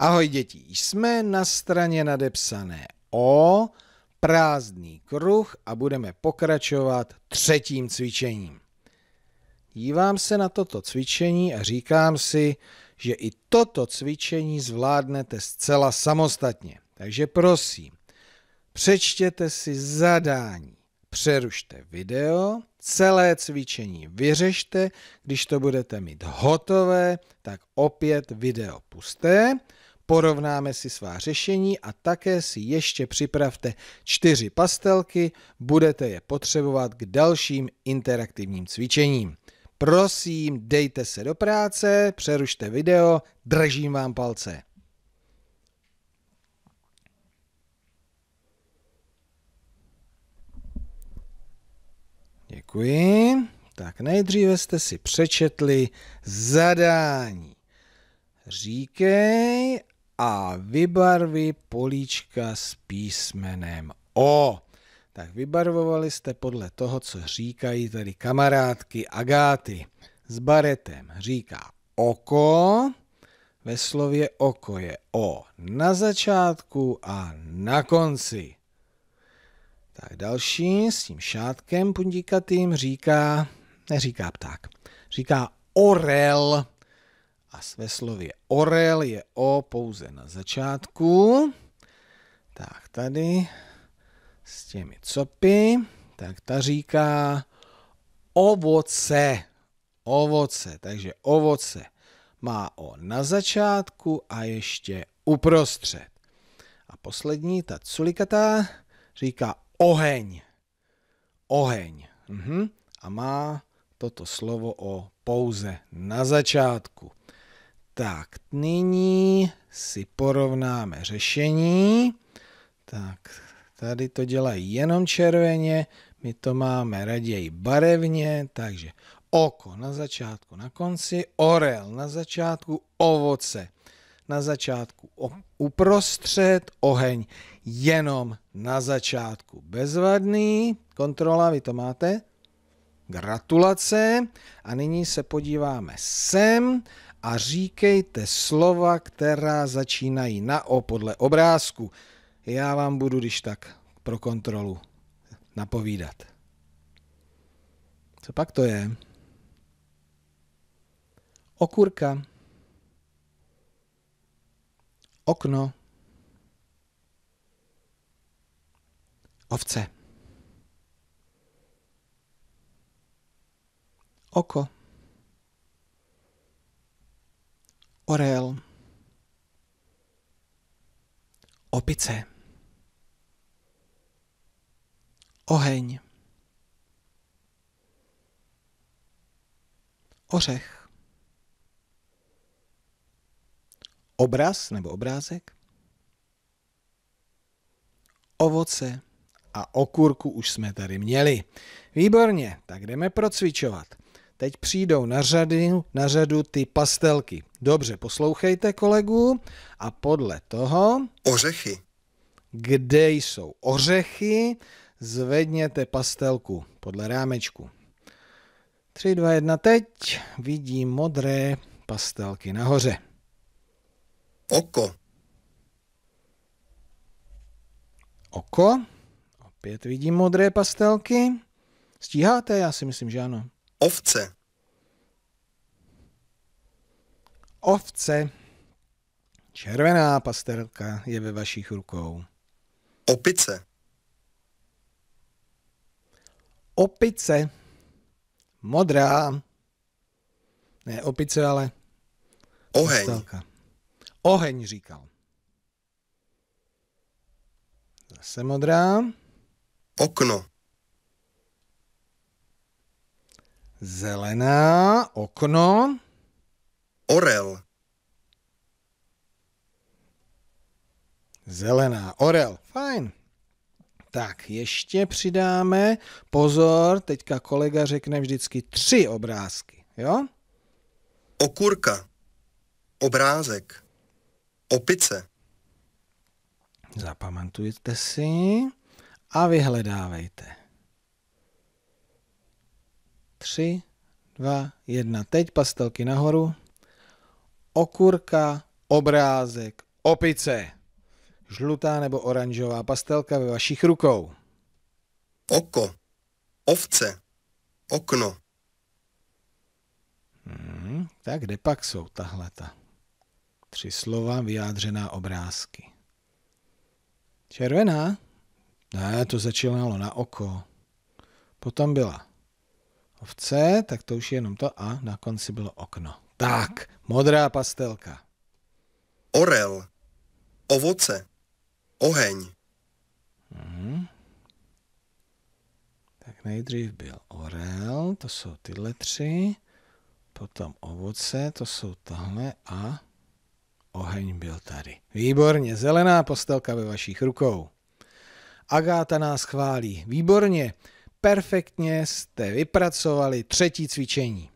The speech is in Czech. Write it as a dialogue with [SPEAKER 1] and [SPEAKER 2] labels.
[SPEAKER 1] Ahoj děti, jsme na straně nadepsané O, prázdný kruh a budeme pokračovat třetím cvičením. Dívám se na toto cvičení a říkám si, že i toto cvičení zvládnete zcela samostatně. Takže prosím, přečtěte si zadání, přerušte video, celé cvičení vyřešte, když to budete mít hotové, tak opět video pusté porovnáme si svá řešení a také si ještě připravte čtyři pastelky, budete je potřebovat k dalším interaktivním cvičením. Prosím, dejte se do práce, přerušte video, držím vám palce. Děkuji. Tak nejdříve jste si přečetli zadání. Říkej a vybarví políčka s písmenem O. Tak vybarvovali jste podle toho, co říkají tady kamarádky Agáty. S baretem říká oko, ve slově oko je O na začátku a na konci. Tak další s tím šátkem pundíkatým říká, neříká pták, říká orel a ve slově orel je o pouze na začátku. Tak tady s těmi copy, tak ta říká ovoce, ovoce, takže ovoce má o na začátku a ještě uprostřed. A poslední, ta culikata, říká oheň. Oheň. uh-huh. A má toto slovo o pouze na začátku. Tak, nyní si porovnáme řešení. Tak, tady to dělají jenom červeně, my to máme raději barevně, takže oko na začátku, na konci, orel na začátku, ovoce na začátku, uprostřed, oheň jenom na začátku. Bezvadný, kontrola, vy to máte? Gratulace. A nyní se podíváme sem a říkejte slova, která začínají na O podle obrázku. Já vám budu, když tak, pro kontrolu napovídat. Co pak to je? Okurka. Okno. Ovce. Oko. orel, opice, oheň, ořech, obraz nebo obrázek, ovoce a okurku už jsme tady měli. Výborně, tak jdeme procvičovat. Teď přijdou na, řady, na řadu ty pastelky. Dobře, poslouchejte kolegu a podle toho... Ořechy. Kde jsou ořechy? Zvedněte pastelku podle rámečku. 3, 2, 1, teď vidím modré pastelky nahoře. Oko. Oko. Opět vidím modré pastelky. Stíháte? Já si myslím, že ano. Ovce. Ovce. Červená pastelka je ve vašich rukou. Opice. Opice. Modrá. Ne opice, ale Oheň. Pastelka. Oheň říkal. Zase modrá. Okno. Zelená, okno. Orel. Zelená, orel, fajn. Tak, ještě přidáme, pozor, teďka kolega řekne vždycky tři obrázky, jo? Okurka, obrázek, opice. Zapamatujte si a vyhledávejte tři, dva, jedna. Teď pastelky nahoru. Okurka, obrázek, opice. Žlutá nebo oranžová pastelka ve vašich rukou. Oko, ovce, okno. Hmm, tak kde pak jsou tahleta? Tři slova vyjádřená obrázky. Červená? Ne, to začínalo na oko. Potom byla ovce, tak to už je jenom to a na konci bylo okno. Tak, modrá pastelka. Orel, ovoce, oheň. Mhm. Tak nejdřív byl orel, to jsou tyhle tři, potom ovoce, to jsou tahle a oheň byl tady. Výborně, zelená postelka ve vašich rukou. Agáta nás chválí. Výborně, perfektně jste vypracovali třetí cvičení.